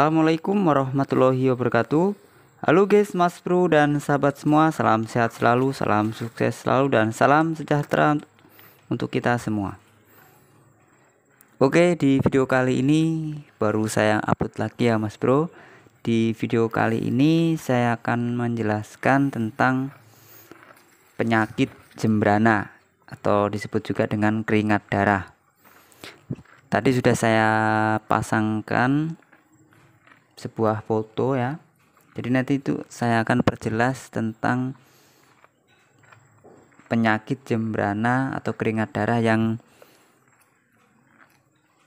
Assalamualaikum warahmatullahi wabarakatuh Halo guys, mas bro dan sahabat semua Salam sehat selalu, salam sukses selalu Dan salam sejahtera untuk kita semua Oke, di video kali ini baru saya upload lagi ya mas bro Di video kali ini saya akan menjelaskan tentang penyakit jembrana Atau disebut juga dengan keringat darah Tadi sudah saya pasangkan sebuah foto ya jadi nanti itu saya akan perjelas tentang penyakit jembrana atau keringat darah yang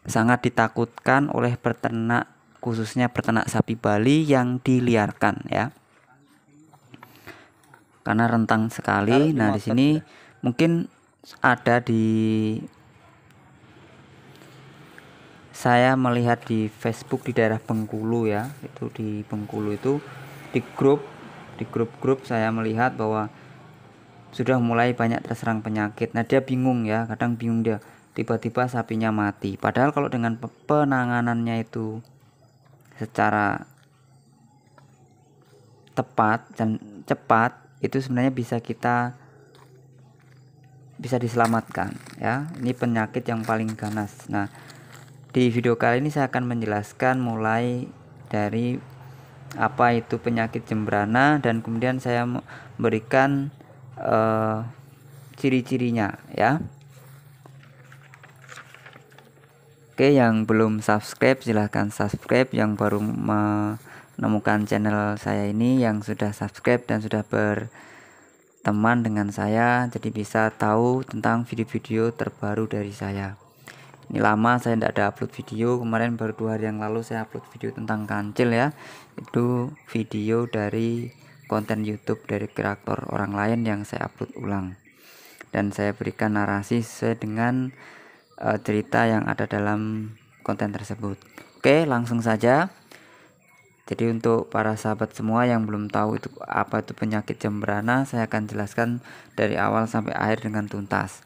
sangat ditakutkan oleh peternak khususnya peternak sapi Bali yang diliarkan ya karena rentang sekali nah di sini mungkin ada di saya melihat di Facebook di daerah Bengkulu ya itu di Bengkulu itu di grup di grup-grup saya melihat bahwa sudah mulai banyak terserang penyakit nah dia bingung ya kadang bingung dia tiba-tiba sapinya mati padahal kalau dengan penanganannya itu secara tepat dan cepat itu sebenarnya bisa kita bisa diselamatkan ya ini penyakit yang paling ganas nah di video kali ini saya akan menjelaskan mulai dari apa itu penyakit jembrana dan kemudian saya memberikan uh, ciri-cirinya ya. Oke, yang belum subscribe silahkan subscribe, yang baru menemukan channel saya ini, yang sudah subscribe dan sudah berteman dengan saya, jadi bisa tahu tentang video-video terbaru dari saya ini lama saya tidak ada upload video kemarin baru dua hari yang lalu saya upload video tentang kancil ya itu video dari konten YouTube dari kreator orang lain yang saya upload ulang dan saya berikan narasi sesuai dengan uh, cerita yang ada dalam konten tersebut oke langsung saja jadi untuk para sahabat semua yang belum tahu itu apa itu penyakit jembrana saya akan jelaskan dari awal sampai akhir dengan tuntas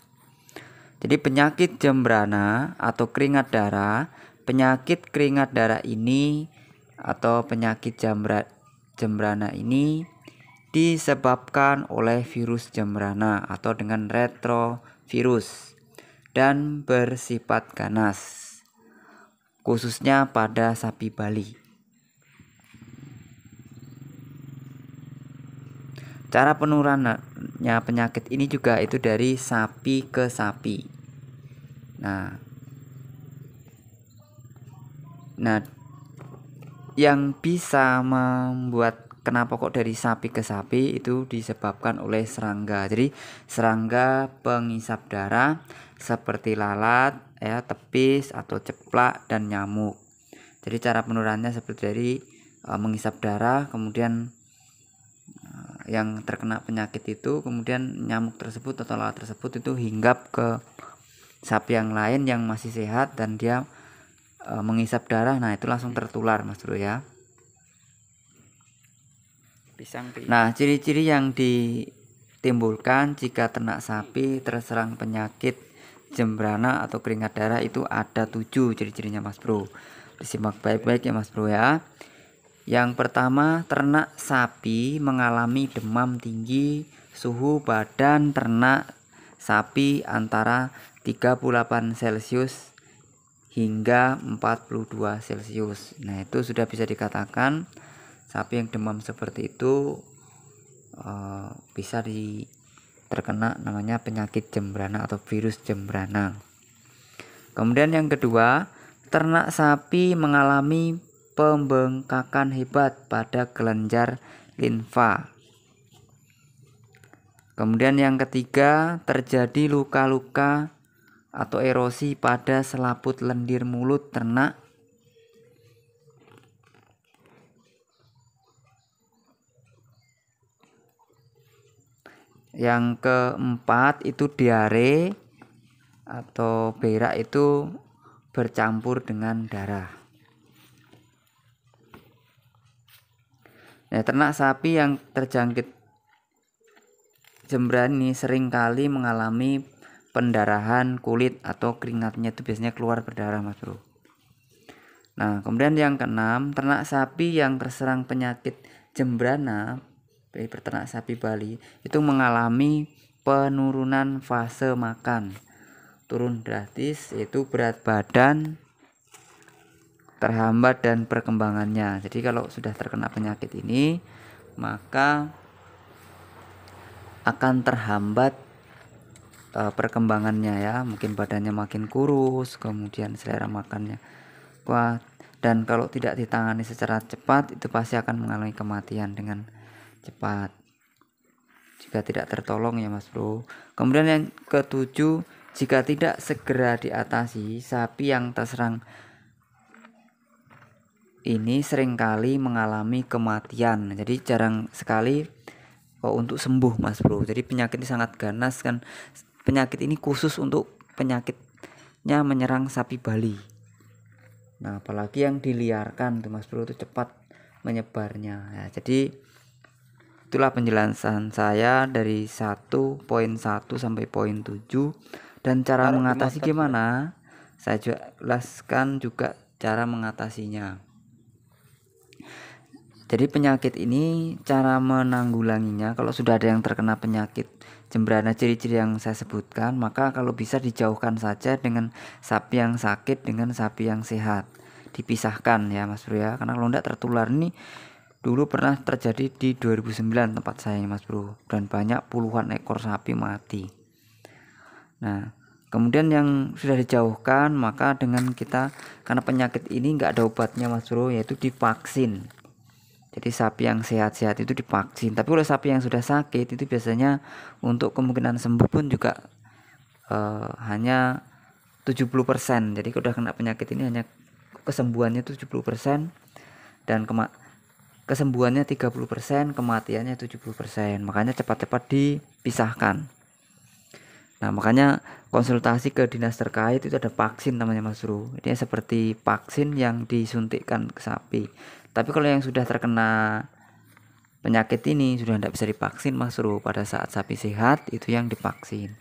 jadi penyakit jembrana atau keringat darah, penyakit keringat darah ini atau penyakit jembra, jembrana ini disebabkan oleh virus jembrana atau dengan retrovirus dan bersifat ganas khususnya pada sapi Bali. Cara penurunannya penyakit ini juga itu dari sapi ke sapi. Nah, nah yang bisa membuat kenapa kok dari sapi ke sapi itu disebabkan oleh serangga. Jadi serangga pengisap darah seperti lalat, ya tepis atau ceplak dan nyamuk. Jadi cara penurunannya seperti dari e, mengisap darah kemudian yang terkena penyakit itu kemudian nyamuk tersebut atau lalat tersebut itu hinggap ke sapi yang lain yang masih sehat dan dia e, mengisap darah nah itu langsung tertular mas bro ya pisang pi. nah ciri-ciri yang ditimbulkan jika ternak sapi terserang penyakit jembrana atau keringat darah itu ada tujuh ciri-cirinya mas bro disimak baik-baik ya mas bro ya yang pertama, ternak sapi mengalami demam tinggi, suhu badan ternak sapi antara 38 Celcius hingga 42 Celcius. Nah, itu sudah bisa dikatakan sapi yang demam seperti itu eh, bisa di terkena namanya penyakit jembrana atau virus jembrana. Kemudian yang kedua, ternak sapi mengalami pembengkakan hebat pada kelenjar limfa. Kemudian yang ketiga, terjadi luka-luka atau erosi pada selaput lendir mulut ternak. Yang keempat itu diare atau berak itu bercampur dengan darah. Nah, ternak sapi yang terjangkit sering kali mengalami pendarahan kulit atau keringatnya itu biasanya keluar berdarah mas bro. Nah kemudian yang keenam ternak sapi yang terserang penyakit jembrana dari eh, peternak sapi Bali itu mengalami penurunan fase makan turun drastis yaitu berat badan terhambat dan perkembangannya. Jadi kalau sudah terkena penyakit ini, maka akan terhambat e, perkembangannya ya. Mungkin badannya makin kurus, kemudian selera makannya kuat dan kalau tidak ditangani secara cepat itu pasti akan mengalami kematian dengan cepat. Jika tidak tertolong ya Mas Bro. Kemudian yang ketujuh, jika tidak segera diatasi, sapi yang terserang ini seringkali mengalami kematian. Jadi jarang sekali oh, untuk sembuh, Mas Bro. Jadi penyakit ini sangat ganas kan. Penyakit ini khusus untuk penyakitnya menyerang sapi Bali. Nah, apalagi yang diliarkan tuh Mas Bro itu cepat menyebarnya. Ya, jadi itulah penjelasan saya dari 1.1 sampai poin 7 dan cara mengatasi gimana? Saya jelaskan juga cara mengatasinya. Jadi penyakit ini cara menanggulanginya kalau sudah ada yang terkena penyakit jembrana ciri-ciri yang saya sebutkan, maka kalau bisa dijauhkan saja dengan sapi yang sakit dengan sapi yang sehat. Dipisahkan ya Mas Bro ya, karena kalau tidak tertular ini dulu pernah terjadi di 2009 tempat saya Mas Bro dan banyak puluhan ekor sapi mati. Nah, kemudian yang sudah dijauhkan maka dengan kita karena penyakit ini nggak ada obatnya Mas Bro yaitu divaksin jadi sapi yang sehat-sehat itu divaksin. Tapi kalau sapi yang sudah sakit itu biasanya untuk kemungkinan sembuh pun juga uh, hanya 70%. Jadi kalau sudah kena penyakit ini hanya kesembuhannya 70% dan kema kesembuhannya 30%, kematiannya 70%. Makanya cepat-cepat dipisahkan. Nah, makanya konsultasi ke dinas terkait itu ada vaksin namanya Mas Ru. Ini seperti vaksin yang disuntikkan ke sapi. Tapi kalau yang sudah terkena penyakit ini sudah tidak bisa divaksin Mas ruh. pada saat sapi sehat itu yang divaksin.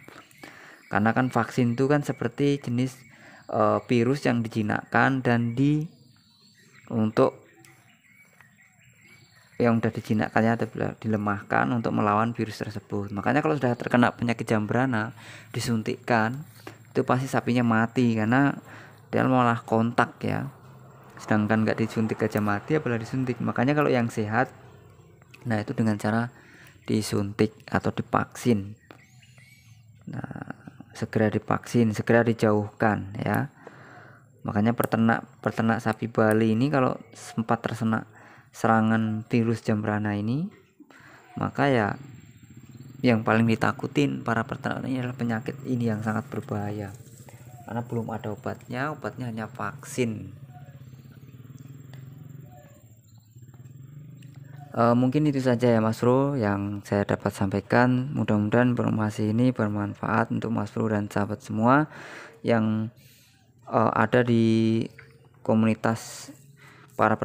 Karena kan vaksin itu kan seperti jenis e, virus yang dijinakkan dan di untuk yang sudah dijinakkannya atau dilemahkan untuk melawan virus tersebut. Makanya kalau sudah terkena penyakit jambrana disuntikkan itu pasti sapinya mati karena dia malah kontak ya sedangkan nggak disuntik aja mati apalagi disuntik makanya kalau yang sehat nah itu dengan cara disuntik atau dipaksin nah segera dipaksin segera dijauhkan ya makanya peternak peternak sapi Bali ini kalau sempat tersenak serangan virus jambrana ini maka ya yang paling ditakutin para peternak ini adalah penyakit ini yang sangat berbahaya karena belum ada obatnya obatnya hanya vaksin Eh, mungkin itu saja ya Mas Bro yang saya dapat sampaikan. Mudah-mudahan informasi ini bermanfaat untuk Mas Bro dan sahabat semua yang e, ada di komunitas para